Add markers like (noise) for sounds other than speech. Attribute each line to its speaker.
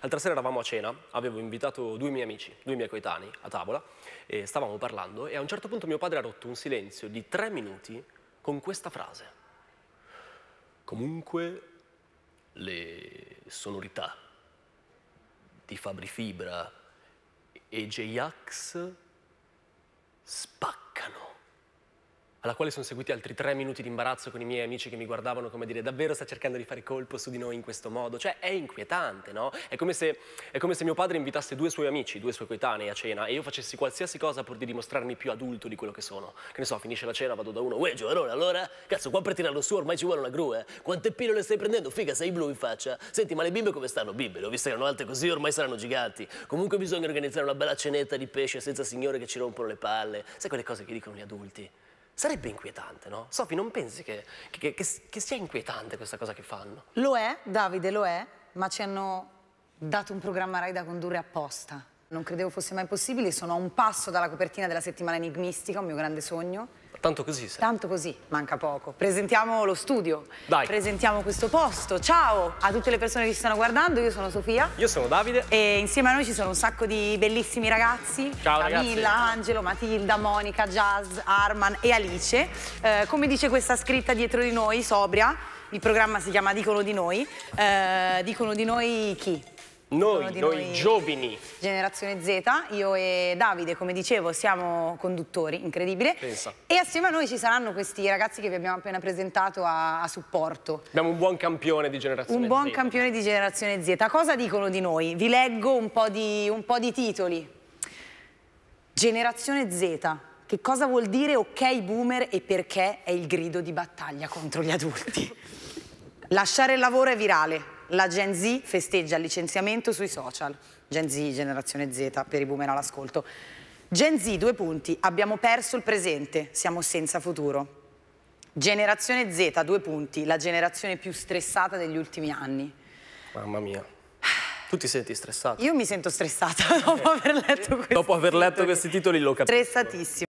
Speaker 1: L'altra sera eravamo a cena, avevo invitato due miei amici, due miei coetanei a tavola e stavamo parlando e a un certo punto mio padre ha rotto un silenzio di tre minuti con questa frase. Comunque le sonorità di Fabri Fibra e J-Ax spaccano alla quale sono seguiti altri tre minuti di imbarazzo con i miei amici che mi guardavano come dire davvero sta cercando di fare colpo su di noi in questo modo, cioè è inquietante, no? È come se, è come se mio padre invitasse due suoi amici, due suoi coetanei a cena e io facessi qualsiasi cosa pur di dimostrarmi più adulto di quello che sono. Che ne so, finisce la cena, vado da uno, uè giovane, allora? Cazzo, qua per tirarlo su ormai ci vuole una gru, eh? Quante pillole stai prendendo? Figa, sei blu in faccia. Senti, ma le bimbe come stanno? Bimbe, le ho viste erano alte così, ormai saranno giganti. Comunque bisogna organizzare una bella cenetta di pesce senza signore che ci rompono le palle. Sai quelle cose che dicono gli adulti? Sarebbe inquietante, no? Sofi, non pensi che, che, che, che, sia inquietante questa cosa che fanno?
Speaker 2: Lo è, Davide, lo è, ma ci hanno dato un programma Rai da condurre apposta. Non credevo fosse mai possibile, sono a un passo dalla copertina della settimana enigmistica, un mio grande sogno.
Speaker 1: Tanto così, sì. Tanto
Speaker 2: così, manca poco. Presentiamo lo studio. Dai. Presentiamo questo posto. Ciao a tutte le persone che ci stanno guardando, io sono Sofia.
Speaker 1: Io sono Davide.
Speaker 2: E insieme a noi ci sono un sacco di bellissimi ragazzi. Ciao Camilla, ragazzi. Angelo, Matilda, Monica, Jazz, Arman e Alice. Eh, come dice questa scritta dietro di noi, sobria, il programma si chiama Dicono di noi. Eh, dicono di noi chi?
Speaker 1: Noi, noi, noi, giovani.
Speaker 2: Generazione Z, io e Davide, come dicevo, siamo conduttori, incredibile. Pensa. E assieme a noi ci saranno questi ragazzi che vi abbiamo appena presentato a, a supporto.
Speaker 1: Abbiamo un buon campione di generazione Z. Un
Speaker 2: buon campione di generazione Z. Cosa dicono di noi? Vi leggo un po' di, un po di titoli. Generazione Z, che cosa vuol dire ok boomer e perché è il grido di battaglia contro gli adulti? (laughs) Lasciare il lavoro è virale, la Gen Z festeggia il licenziamento sui social. Gen Z, generazione Z, per i boomer all'ascolto. Gen Z, due punti, abbiamo perso il presente, siamo senza futuro. Generazione Z, due punti, la generazione più stressata degli ultimi anni.
Speaker 1: Mamma mia. Tu ti senti stressata?
Speaker 2: Io mi sento stressata (laughs)
Speaker 1: dopo aver letto questi, titoli. dopo aver letto titoli. questi titoli. lo capisco.
Speaker 2: Stressatissimo.